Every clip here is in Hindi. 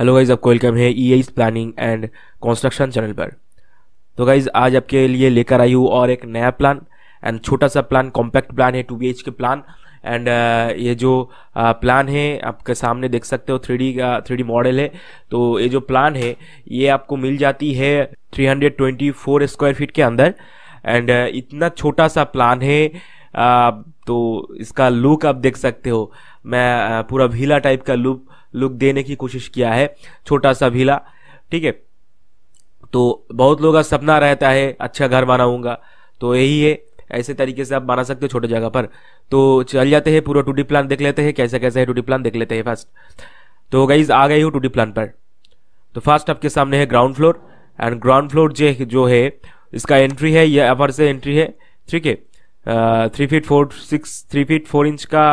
हेलो गाइज आपको वेलकम है E S planning and construction channel पर तो गाइज आज आपके लिए लेकर आई हूँ और एक नया प्लान एंड छोटा सा प्लान कॉम्पैक्ट प्लान है two B H K plan and ये जो प्लान uh, है आपके सामने देख सकते हो थ्री डी का थ्री डी मॉडल है तो ये जो प्लान है ये आपको मिल जाती है 324 स्क्वायर फीट के अंदर एंड uh, इतना छोटा सा प्लान है तो इसका लुक आप देख सकते हो मैं पूरा भीला टाइप का लुक लुक देने की कोशिश किया है छोटा सा भीला ठीक है तो बहुत लोग का सपना रहता है अच्छा घर बनाऊंगा तो यही है ऐसे तरीके से आप बना सकते हो छोटे जगह पर तो चल जाते हैं पूरा टूटी प्लान देख लेते हैं कैसा कैसा है टूटी प्लान देख लेते हैं फर्स्ट तो गाइज आ गई हूँ टूटी प्लान पर तो फर्स्ट आपके सामने है ground floor and ground floor जो जो है इसका एंट्री है या अपर से एंट्री है ठीक है three feet four six three feet four inch का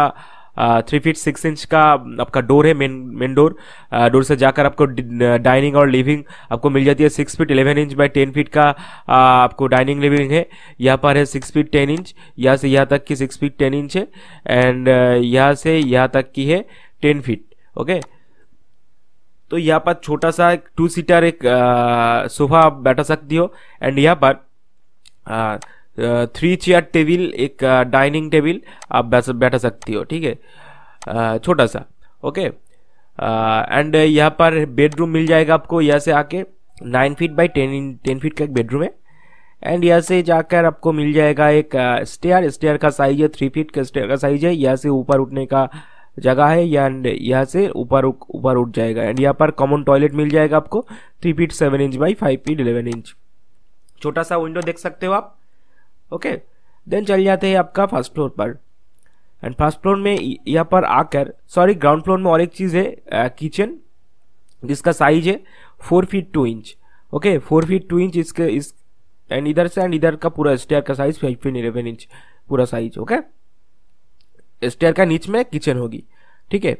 थ्री फीट सिक्स इंच का आपका डोर है मेन मेन डोर डोर से जाकर आपको डाइनिंग और लिविंग आपको मिल जाती है six feet eleven inch by ten feet का आपको डाइनिंग लिविंग है यहाँ पर है सिक्स फीट टेन इंच यहाँ से यहाँ तक की सिक्स फीट टेन इंच है एंड यहाँ से यहाँ तक की है टेन फीट ओके तो यहाँ पर छोटा सा टू सीटर एक सोफा बैठा सकती हो एंड यहाँ पर थ्री चेयर टेबल एक डाइनिंग टेबल आप बैठा सकती हो ठीक है छोटा सा ओके एंड यहाँ पर बेडरूम मिल जाएगा आपको यहाँ से आके nine feet by ten ten feet का एक बेडरूम है एंड यहाँ से जाकर आपको मिल जाएगा एक स्टेयर स्टेयर का साइज है थ्री फीट का स्टेयर का साइज है यहाँ से ऊपर उठने का जगह है या एंड यहाँ से ऊपर ऊपर उठ जाएगा एंड यहाँ पर कॉमन टॉयलेट मिल जाएगा आपको three feet seven inch by five feet eleven inch छोटा सा विंडो देख सकते हो आप ओके देन चल जाते हैं आपका फर्स्ट फ्लोर पर एंड फर्स्ट फ्लोर में यहाँ पर आकर सॉरी ग्राउंड फ्लोर में और एक चीज़ है किचन जिसका साइज है four feet two inch okay four feet two inch इसके इस एंड इधर से एंड इधर का पूरा स्टेयर का size five feet eleven inch पूरा साइज ओके स्टेयर का नीच में किचन होगी ठीक है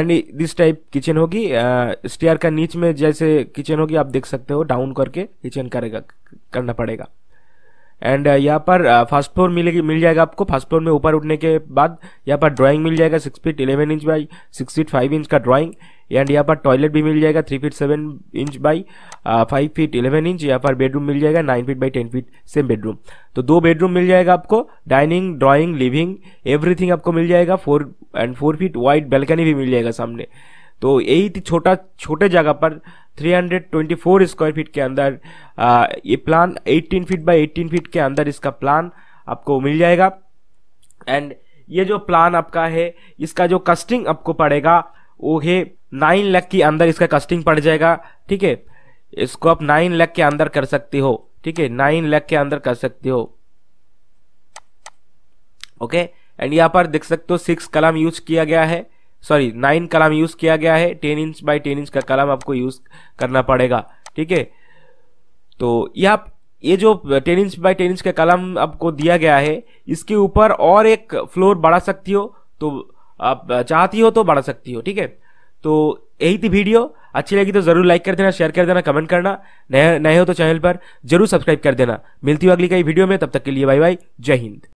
एंड दिस टाइप किचन होगी स्टेयर का नीच में जैसे किचन होगी आप देख सकते हो डाउन करके किचन करेगा करना पड़ेगा एंड uh, यहाँ पर फर्स्ट uh, फ्लोर मिलेगी मिल जाएगा आपको फर्स्ट फ्लोर में ऊपर उठने के बाद यहाँ पर ड्राइंग मिल जाएगा six feet eleven inch by six feet five inch का ड्राइंग एंड यहाँ पर टॉयलेट भी मिल जाएगा three feet seven inch by five feet eleven inch यहाँ पर बेडरूम मिल जाएगा nine feet by ten feet same bedroom तो दो बेडरूम मिल जाएगा आपको डाइनिंग ड्राइंग लिविंग एवरीथिंग आपको मिल जाएगा four and four feet wide balcony भी मिल जाएगा सामने तो यही छोटा छोटे जगह पर 324 स्क्वायर फीट के अंदर ये प्लान 18 फीट बाय 18 फीट के अंदर इसका प्लान आपको मिल जाएगा एंड ये जो प्लान आपका है इसका जो कस्टिंग आपको पड़ेगा वो है नाइन लाख के अंदर इसका कस्टिंग पड़ जाएगा ठीक है इसको आप नाइन लाख के अंदर कर सकते हो ठीक है नाइन लाख के अंदर कर सकते हो ओके एंड यहाँ पर देख सकते हो सिक्स कलम यूज किया गया है सॉरी नाइन कलम यूज़ किया गया है ten inch by ten inch का कलम आपको यूज़ करना पड़ेगा ठीक है तो यह ये जो ten inch by ten inch का कलम आपको दिया गया है इसके ऊपर और एक फ्लोर बढ़ा सकती हो तो आप चाहती हो तो बढ़ा सकती हो ठीक है तो यही थी वीडियो अच्छी लगी तो ज़रूर लाइक कर देना शेयर कर देना कमेंट करना नए नए हो तो चैनल पर जरूर सब्सक्राइब कर देना मिलती हो अगली कई वीडियो में तब तक के लिए बाय बाय जय हिंद